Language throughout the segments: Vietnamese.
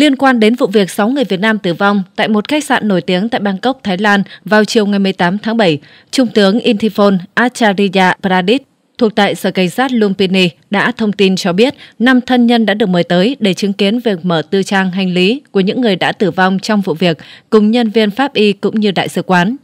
Liên quan đến vụ việc 6 người Việt Nam tử vong tại một khách sạn nổi tiếng tại Bangkok, Thái Lan vào chiều ngày 18 tháng 7, Trung tướng Intifon Acharya Pradit thuộc tại Sở Cảnh sát Lumpini đã thông tin cho biết năm thân nhân đã được mời tới để chứng kiến việc mở tư trang hành lý của những người đã tử vong trong vụ việc cùng nhân viên pháp y cũng như đại sứ quán.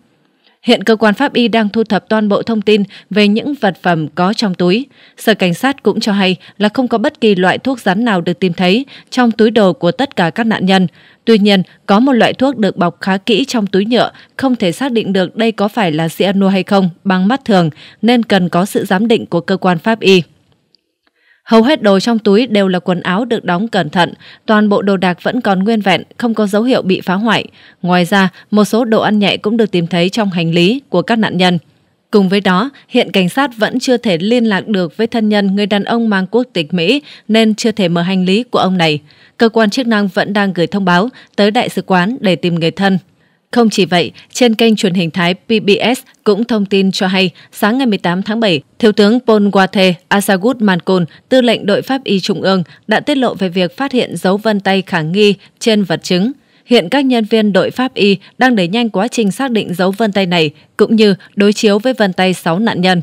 Hiện cơ quan pháp y đang thu thập toàn bộ thông tin về những vật phẩm có trong túi. Sở Cảnh sát cũng cho hay là không có bất kỳ loại thuốc rắn nào được tìm thấy trong túi đồ của tất cả các nạn nhân. Tuy nhiên, có một loại thuốc được bọc khá kỹ trong túi nhựa, không thể xác định được đây có phải là cyanua hay không bằng mắt thường, nên cần có sự giám định của cơ quan pháp y. Hầu hết đồ trong túi đều là quần áo được đóng cẩn thận, toàn bộ đồ đạc vẫn còn nguyên vẹn, không có dấu hiệu bị phá hoại. Ngoài ra, một số đồ ăn nhẹ cũng được tìm thấy trong hành lý của các nạn nhân. Cùng với đó, hiện cảnh sát vẫn chưa thể liên lạc được với thân nhân người đàn ông mang quốc tịch Mỹ nên chưa thể mở hành lý của ông này. Cơ quan chức năng vẫn đang gửi thông báo tới đại sứ quán để tìm người thân. Không chỉ vậy, trên kênh truyền hình Thái PBS cũng thông tin cho hay sáng ngày 18 tháng 7, Thiếu tướng Paul Wathe Asagut Mankon, tư lệnh đội pháp y trung ương, đã tiết lộ về việc phát hiện dấu vân tay khả nghi trên vật chứng. Hiện các nhân viên đội pháp y đang đẩy nhanh quá trình xác định dấu vân tay này, cũng như đối chiếu với vân tay 6 nạn nhân.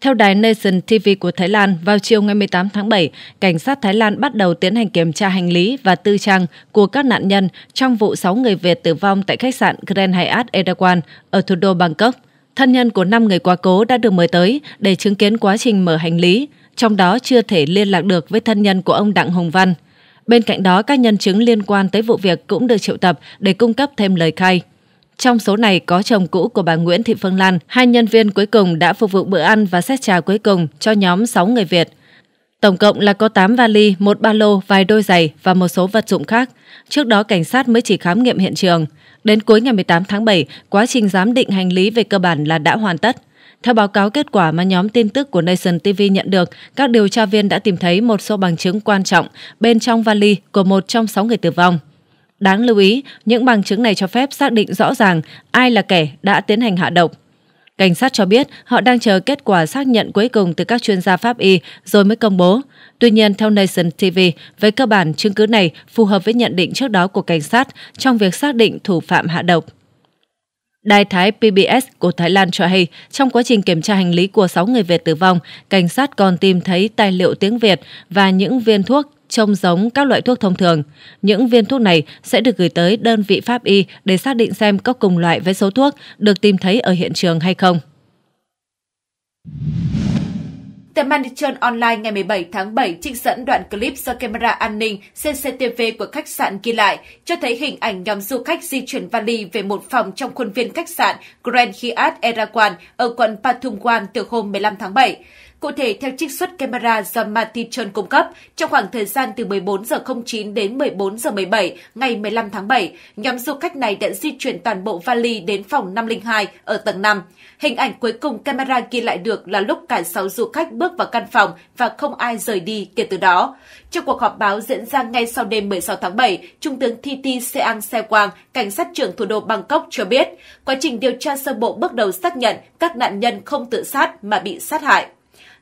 Theo đài Nation TV của Thái Lan, vào chiều ngày 18 tháng 7, cảnh sát Thái Lan bắt đầu tiến hành kiểm tra hành lý và tư trang của các nạn nhân trong vụ 6 người Việt tử vong tại khách sạn Grand Hyatt Erawan ở thủ đô Bangkok. Thân nhân của 5 người quá cố đã được mời tới để chứng kiến quá trình mở hành lý, trong đó chưa thể liên lạc được với thân nhân của ông Đặng Hồng Văn. Bên cạnh đó, các nhân chứng liên quan tới vụ việc cũng được triệu tập để cung cấp thêm lời khai. Trong số này có chồng cũ của bà Nguyễn Thị Phương Lan, hai nhân viên cuối cùng đã phục vụ bữa ăn và xét trà cuối cùng cho nhóm 6 người Việt. Tổng cộng là có 8 vali, một ba lô, vài đôi giày và một số vật dụng khác. Trước đó cảnh sát mới chỉ khám nghiệm hiện trường. Đến cuối ngày 18 tháng 7, quá trình giám định hành lý về cơ bản là đã hoàn tất. Theo báo cáo kết quả mà nhóm tin tức của Nation TV nhận được, các điều tra viên đã tìm thấy một số bằng chứng quan trọng bên trong vali của một trong sáu người tử vong. Đáng lưu ý, những bằng chứng này cho phép xác định rõ ràng ai là kẻ đã tiến hành hạ độc. Cảnh sát cho biết họ đang chờ kết quả xác nhận cuối cùng từ các chuyên gia pháp y rồi mới công bố. Tuy nhiên, theo Nation TV, với cơ bản, chứng cứ này phù hợp với nhận định trước đó của cảnh sát trong việc xác định thủ phạm hạ độc. Đài Thái PBS của Thái Lan cho hay, trong quá trình kiểm tra hành lý của 6 người Việt tử vong, cảnh sát còn tìm thấy tài liệu tiếng Việt và những viên thuốc trông giống các loại thuốc thông thường. Những viên thuốc này sẽ được gửi tới đơn vị pháp y để xác định xem có cùng loại với số thuốc được tìm thấy ở hiện trường hay không. Tờ Mandichon Online ngày 17 tháng 7 trích dẫn đoạn clip do camera an ninh CCTV của khách sạn ghi lại cho thấy hình ảnh nhóm du khách di chuyển vali về một phòng trong khuôn viên khách sạn Grand Hyatt Erawan ở quận Pathumwan từ hôm 15 tháng 7. Cụ thể, theo trích xuất camera do Matichon cung cấp, trong khoảng thời gian từ 14 giờ 09 đến 14 giờ 17 ngày 15 tháng 7, nhóm du khách này đã di chuyển toàn bộ vali đến phòng 502 ở tầng 5. Hình ảnh cuối cùng camera ghi lại được là lúc cả 6 du khách bước vào căn phòng và không ai rời đi kể từ đó. Trong cuộc họp báo diễn ra ngay sau đêm 16 tháng 7, Trung tướng Thiti Seang Se Quang, cảnh sát trưởng thủ đô Bangkok cho biết, quá trình điều tra sơ bộ bước đầu xác nhận các nạn nhân không tự sát mà bị sát hại.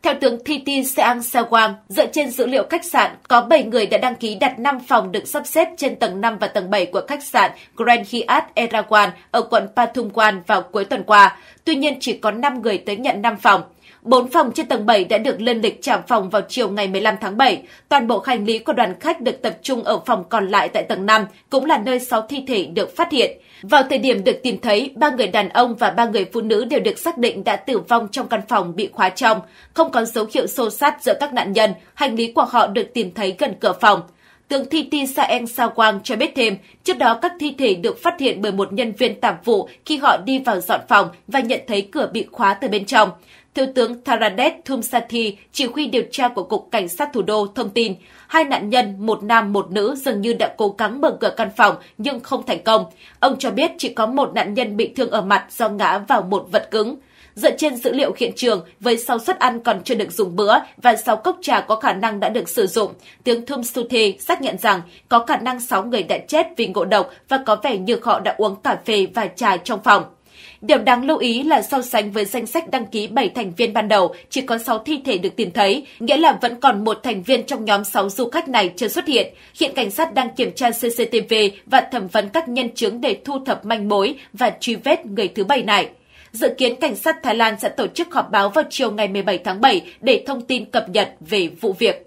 Theo tướng Titi Seang Sawang, dựa trên dữ liệu khách sạn, có 7 người đã đăng ký đặt 5 phòng được sắp xếp trên tầng 5 và tầng 7 của khách sạn Grand Hyatt Erawan ở quận Pathumwan vào cuối tuần qua. Tuy nhiên, chỉ có 5 người tới nhận 5 phòng. Bốn phòng trên tầng 7 đã được lên lịch trả phòng vào chiều ngày 15 tháng 7. Toàn bộ hành lý của đoàn khách được tập trung ở phòng còn lại tại tầng 5, cũng là nơi 6 thi thể được phát hiện. Vào thời điểm được tìm thấy, ba người đàn ông và ba người phụ nữ đều được xác định đã tử vong trong căn phòng bị khóa trong. Không có dấu hiệu xô sát giữa các nạn nhân, hành lý của họ được tìm thấy gần cửa phòng. Tượng thi ti Saeng Sao Quang cho biết thêm, trước đó các thi thể được phát hiện bởi một nhân viên tạm vụ khi họ đi vào dọn phòng và nhận thấy cửa bị khóa từ bên trong. Thiếu tướng Tharadet Thumsathi, chỉ huy điều tra của Cục Cảnh sát thủ đô, thông tin hai nạn nhân, một nam một nữ dường như đã cố gắng mở cửa căn phòng nhưng không thành công. Ông cho biết chỉ có một nạn nhân bị thương ở mặt do ngã vào một vật cứng dựa trên dữ liệu hiện trường với sau suất ăn còn chưa được dùng bữa và sau cốc trà có khả năng đã được sử dụng, tiếng Thum Suthi xác nhận rằng có khả năng 6 người đã chết vì ngộ độc và có vẻ như họ đã uống cà phê và trà trong phòng. Điều đáng lưu ý là so sánh với danh sách đăng ký 7 thành viên ban đầu, chỉ có 6 thi thể được tìm thấy, nghĩa là vẫn còn một thành viên trong nhóm 6 du khách này chưa xuất hiện. Hiện cảnh sát đang kiểm tra CCTV và thẩm vấn các nhân chứng để thu thập manh mối và truy vết người thứ bảy này. Dự kiến cảnh sát Thái Lan sẽ tổ chức họp báo vào chiều ngày 17 tháng 7 để thông tin cập nhật về vụ việc.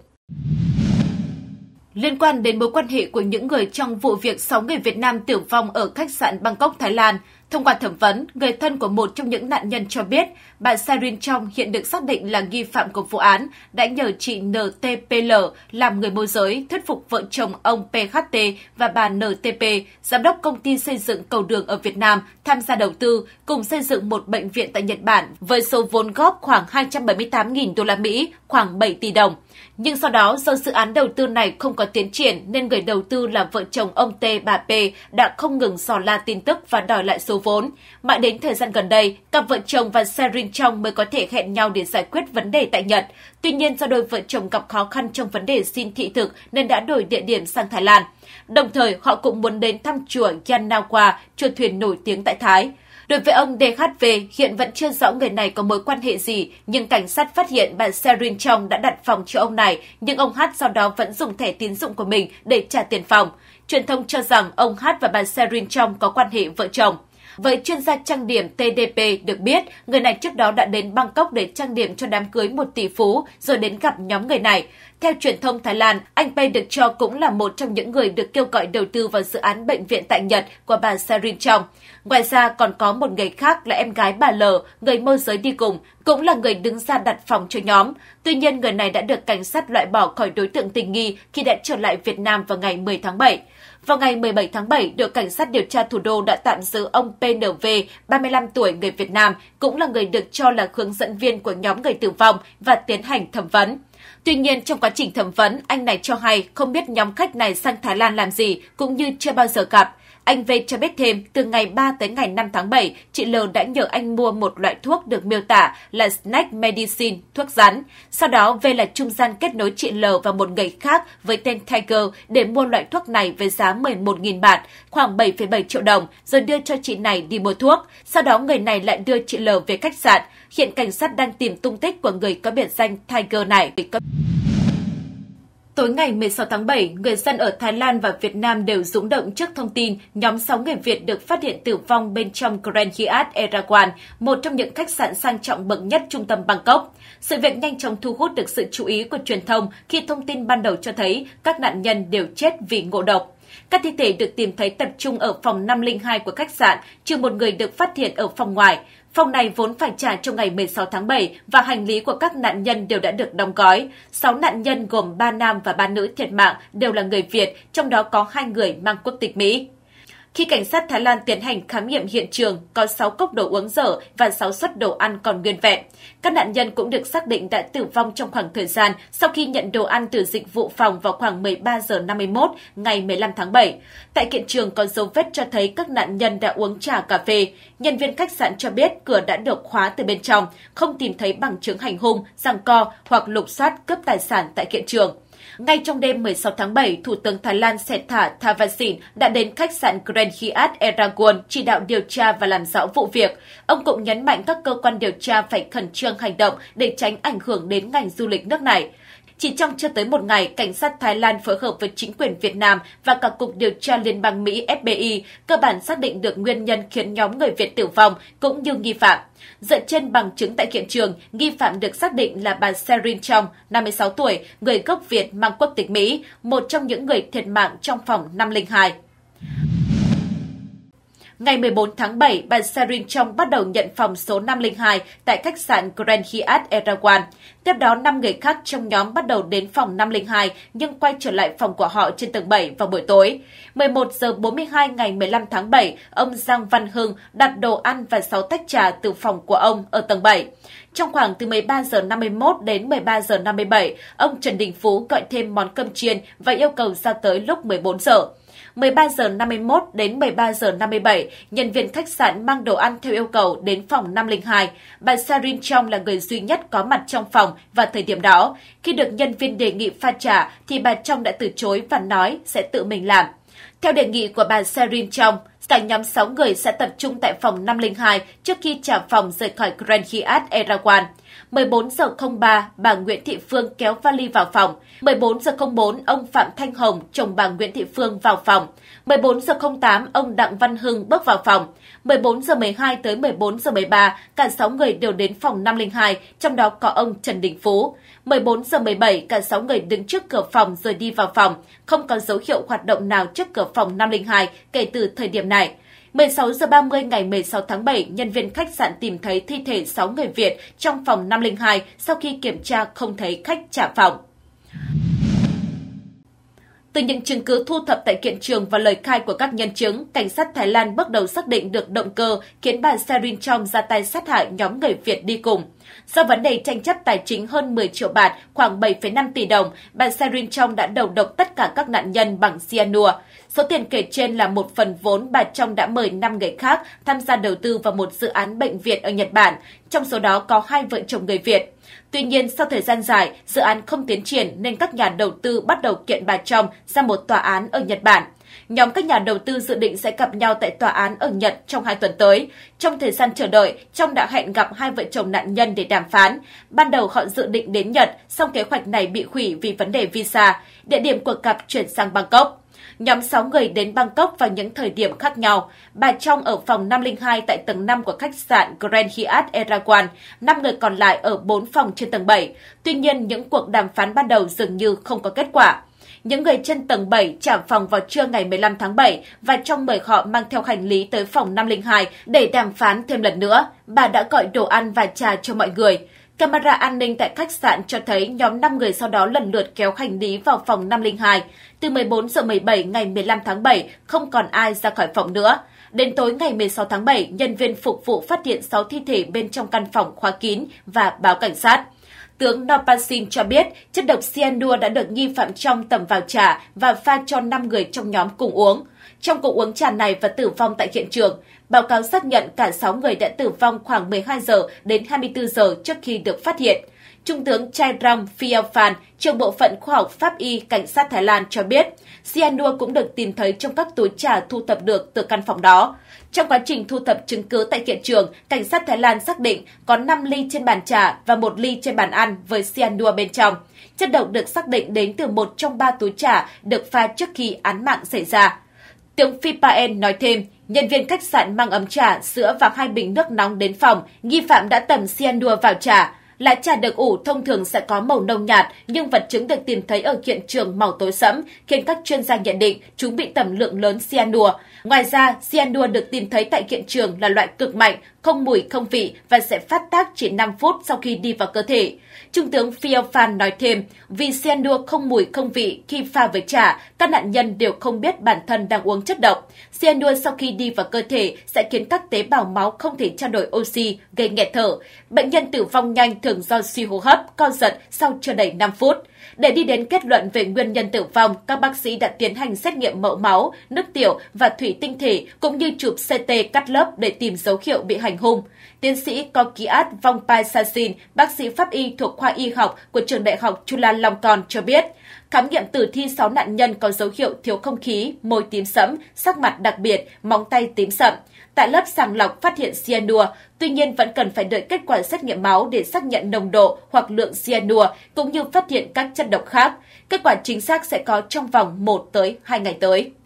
Liên quan đến mối quan hệ của những người trong vụ việc 6 người Việt Nam tử vong ở khách sạn Bangkok, Thái Lan, Thông qua thẩm vấn, người thân của một trong những nạn nhân cho biết, bà Sarin Trong hiện được xác định là nghi phạm của vụ án, đã nhờ chị NTPL làm người môi giới thuyết phục vợ chồng ông PHT và bà NTP, giám đốc công ty xây dựng cầu đường ở Việt Nam, tham gia đầu tư cùng xây dựng một bệnh viện tại Nhật Bản với số vốn góp khoảng 278.000 đô la Mỹ, khoảng 7 tỷ đồng. Nhưng sau đó do dự án đầu tư này không có tiến triển nên người đầu tư là vợ chồng ông T bà P đã không ngừng sò la tin tức và đòi lại số vốn. Mãi đến thời gian gần đây, cặp vợ chồng và Serin Trong mới có thể hẹn nhau để giải quyết vấn đề tại Nhật. Tuy nhiên do đôi vợ chồng gặp khó khăn trong vấn đề xin thị thực nên đã đổi địa điểm sang Thái Lan. Đồng thời, họ cũng muốn đến thăm chùa Yanawa, chùa thuyền nổi tiếng tại Thái. Đối với ông DHV, hiện vẫn chưa rõ người này có mối quan hệ gì, nhưng cảnh sát phát hiện bà Serin Trong đã đặt phòng cho ông này, nhưng ông Hát sau đó vẫn dùng thẻ tín dụng của mình để trả tiền phòng. Truyền thông cho rằng ông Hát và bà Serin Trong có quan hệ vợ chồng với chuyên gia trang điểm TDP được biết người này trước đó đã đến Bangkok để trang điểm cho đám cưới một tỷ phú rồi đến gặp nhóm người này. Theo truyền thông Thái Lan, anh Pay được cho cũng là một trong những người được kêu gọi đầu tư vào dự án bệnh viện tại Nhật của bà Sarin Chong. Ngoài ra còn có một người khác là em gái bà L, người môi giới đi cùng, cũng là người đứng ra đặt phòng cho nhóm. Tuy nhiên, người này đã được cảnh sát loại bỏ khỏi đối tượng tình nghi khi đã trở lại Việt Nam vào ngày 10 tháng 7. Vào ngày 17 tháng 7, đội cảnh sát điều tra thủ đô đã tạm giữ ông PNV, 35 tuổi người Việt Nam, cũng là người được cho là hướng dẫn viên của nhóm người tử vong và tiến hành thẩm vấn. Tuy nhiên, trong quá trình thẩm vấn, anh này cho hay không biết nhóm khách này sang Thái Lan làm gì, cũng như chưa bao giờ gặp. Anh V cho biết thêm, từ ngày 3 tới ngày 5 tháng 7, chị L đã nhờ anh mua một loại thuốc được miêu tả là Snack Medicine, thuốc rắn. Sau đó, V là trung gian kết nối chị L và một người khác với tên Tiger để mua loại thuốc này với giá 11.000 bạt, khoảng 7,7 triệu đồng, rồi đưa cho chị này đi mua thuốc. Sau đó, người này lại đưa chị L về khách sạn. Hiện cảnh sát đang tìm tung tích của người có biệt danh Tiger này. Tối ngày 16 tháng 7, người dân ở Thái Lan và Việt Nam đều rúng động trước thông tin nhóm 6 người Việt được phát hiện tử vong bên trong Grand Hyatt Erawan, một trong những khách sạn sang trọng bậc nhất trung tâm Bangkok. Sự việc nhanh chóng thu hút được sự chú ý của truyền thông khi thông tin ban đầu cho thấy các nạn nhân đều chết vì ngộ độc. Các thi thể được tìm thấy tập trung ở phòng 502 của khách sạn, trừ một người được phát hiện ở phòng ngoài. Phòng này vốn phải trả trong ngày 16 tháng 7 và hành lý của các nạn nhân đều đã được đóng gói. 6 nạn nhân gồm 3 nam và 3 nữ thiệt mạng đều là người Việt, trong đó có hai người mang quốc tịch Mỹ. Khi cảnh sát Thái Lan tiến hành khám nghiệm hiện trường, có 6 cốc đồ uống dở và 6 suất đồ ăn còn nguyên vẹn. Các nạn nhân cũng được xác định đã tử vong trong khoảng thời gian sau khi nhận đồ ăn từ dịch vụ phòng vào khoảng 13 giờ 51 ngày 15 tháng 7. Tại hiện trường có dấu vết cho thấy các nạn nhân đã uống trà cà phê. Nhân viên khách sạn cho biết cửa đã được khóa từ bên trong, không tìm thấy bằng chứng hành hung, giằng co hoặc lục soát cướp tài sản tại hiện trường. Ngay trong đêm 16 tháng 7, Thủ tướng Thái Lan Sethar Thavisin đã đến khách sạn Grand Hyatt Eragon chỉ đạo điều tra và làm rõ vụ việc. Ông cũng nhấn mạnh các cơ quan điều tra phải khẩn trương hành động để tránh ảnh hưởng đến ngành du lịch nước này. Chỉ trong chưa tới một ngày, cảnh sát Thái Lan phối hợp với chính quyền Việt Nam và cả Cục Điều tra Liên bang Mỹ FBI cơ bản xác định được nguyên nhân khiến nhóm người Việt tử vong cũng như nghi phạm. Dựa trên bằng chứng tại hiện trường, nghi phạm được xác định là bà Serin Trong, 56 tuổi, người gốc Việt mang quốc tịch Mỹ, một trong những người thiệt mạng trong phòng 502. Ngày 14 tháng 7, bà Sarin Trong bắt đầu nhận phòng số 502 tại khách sạn Grand Hyatt Erawan. Tiếp đó, 5 người khác trong nhóm bắt đầu đến phòng 502 nhưng quay trở lại phòng của họ trên tầng 7 vào buổi tối. 11 giờ 42 ngày 15 tháng 7, ông Giang Văn Hưng đặt đồ ăn và 6 tách trà từ phòng của ông ở tầng 7. Trong khoảng từ 13 giờ 51 đến 13 giờ 57, ông Trần Đình Phú gọi thêm món cơm chiên và yêu cầu ra tới lúc 14 giờ. 13 giờ 51 đến 13 giờ 57, nhân viên khách sạn mang đồ ăn theo yêu cầu đến phòng 502. Bà Sarin Trong là người duy nhất có mặt trong phòng vào thời điểm đó. Khi được nhân viên đề nghị pha trả thì bà Trong đã từ chối và nói sẽ tự mình làm. Theo đề nghị của bà Sarin Trong, cả nhóm 6 người sẽ tập trung tại phòng 502 trước khi trả phòng rời khỏi Grand Hyatt Erawan. 14 giờ 03, bà Nguyễn Thị Phương kéo vali vào phòng. 14 giờ 04, ông Phạm Thanh Hồng, chồng bà Nguyễn Thị Phương vào phòng. 14 giờ 08, ông Đặng Văn Hưng bước vào phòng. 14 giờ 12 tới 14 giờ 13, cả 6 người đều đến phòng 502, trong đó có ông Trần Đình Phú. 14 giờ 17, cả 6 người đứng trước cửa phòng rồi đi vào phòng, không có dấu hiệu hoạt động nào trước cửa phòng 502 kể từ thời điểm này. 16 giờ 30 ngày 16 tháng 7, nhân viên khách sạn tìm thấy thi thể 6 người Việt trong phòng 502 sau khi kiểm tra không thấy khách trả phòng. Từ những chứng cứ thu thập tại hiện trường và lời khai của các nhân chứng, cảnh sát Thái Lan bước đầu xác định được động cơ khiến bà Serin Chom ra tay sát hại nhóm người Việt đi cùng. Do vấn đề tranh chấp tài chính hơn 10 triệu bạt, khoảng 7,5 tỷ đồng, bà Serin Chom đã đầu độc tất cả các nạn nhân bằng cyanua. Số tiền kể trên là một phần vốn bà Trong đã mời 5 người khác tham gia đầu tư vào một dự án bệnh viện ở Nhật Bản, trong số đó có hai vợ chồng người Việt. Tuy nhiên, sau thời gian dài, dự án không tiến triển nên các nhà đầu tư bắt đầu kiện bà Trong ra một tòa án ở Nhật Bản. Nhóm các nhà đầu tư dự định sẽ gặp nhau tại tòa án ở Nhật trong hai tuần tới. Trong thời gian chờ đợi, Trong đã hẹn gặp hai vợ chồng nạn nhân để đàm phán. Ban đầu họ dự định đến Nhật, song kế hoạch này bị hủy vì vấn đề visa. Địa điểm cuộc gặp chuyển sang Bangkok. Nhóm 6 người đến Bangkok vào những thời điểm khác nhau. Bà Trong ở phòng 502 tại tầng 5 của khách sạn Grand Hyatt Erawan, 5 người còn lại ở 4 phòng trên tầng 7. Tuy nhiên, những cuộc đàm phán ban đầu dường như không có kết quả. Những người trên tầng 7 trả phòng vào trưa ngày 15 tháng 7 và trong mời họ mang theo hành lý tới phòng 502 để đàm phán thêm lần nữa. Bà đã gọi đồ ăn và trà cho mọi người. Camera an ninh tại khách sạn cho thấy nhóm 5 người sau đó lần lượt kéo hành lý vào phòng 502. Từ 14 giờ 17 ngày 15 tháng 7, không còn ai ra khỏi phòng nữa. Đến tối ngày 16 tháng 7, nhân viên phục vụ phát hiện 6 thi thể bên trong căn phòng khóa kín và báo cảnh sát. Tướng Nopasin cho biết chất độc cyanua đã được nghi phạm trong tầm vào trà và pha cho 5 người trong nhóm cùng uống. Trong cuộc uống trà này và tử vong tại hiện trường, Báo cáo xác nhận cả 6 người đã tử vong khoảng 12 giờ đến 24 giờ trước khi được phát hiện. Trung tướng Chairong Phialphan, trưởng bộ phận khoa học pháp y cảnh sát Thái Lan cho biết, cyanua cũng được tìm thấy trong các túi trà thu thập được từ căn phòng đó. Trong quá trình thu thập chứng cứ tại hiện trường, cảnh sát Thái Lan xác định có 5 ly trên bàn trà và một ly trên bàn ăn với cyanua bên trong. Chất độc được xác định đến từ một trong ba túi trà được pha trước khi án mạng xảy ra. Tướng Phipaen nói thêm, Nhân viên khách sạn mang ấm trà, sữa và hai bình nước nóng đến phòng, nghi phạm đã tẩm cyanua vào trà. Lá trà được ủ thông thường sẽ có màu nâu nhạt, nhưng vật chứng được tìm thấy ở hiện trường màu tối sẫm, khiến các chuyên gia nhận định chúng bị tẩm lượng lớn cyanua. Ngoài ra, cyanua được tìm thấy tại hiện trường là loại cực mạnh, không mùi, không vị và sẽ phát tác chỉ 5 phút sau khi đi vào cơ thể. Trung tướng Fiofan nói thêm, vì cyanua không mùi, không vị khi pha với trà, các nạn nhân đều không biết bản thân đang uống chất độc. Cyanua sau khi đi vào cơ thể sẽ khiến các tế bào máu không thể trao đổi oxy, gây nghẹt thở. Bệnh nhân tử vong nhanh thường thường do suy hô hấp, co giật sau chưa đầy 5 phút. Để đi đến kết luận về nguyên nhân tử vong, các bác sĩ đã tiến hành xét nghiệm mẫu máu, nước tiểu và thủy tinh thể cũng như chụp CT cắt lớp để tìm dấu hiệu bị hành hung. Tiến sĩ Kokiat Vongpai Sasin, bác sĩ pháp y thuộc khoa y học của trường đại học Chulalongkorn cho biết, khám nghiệm tử thi 6 nạn nhân có dấu hiệu thiếu không khí, môi tím sẫm, sắc mặt đặc biệt, móng tay tím sậm. Tại lớp sàng lọc phát hiện cyanua, tuy nhiên vẫn cần phải đợi kết quả xét nghiệm máu để xác nhận nồng độ hoặc lượng cyanua cũng như phát hiện các chất độc khác. Kết quả chính xác sẽ có trong vòng 1 tới 2 ngày tới.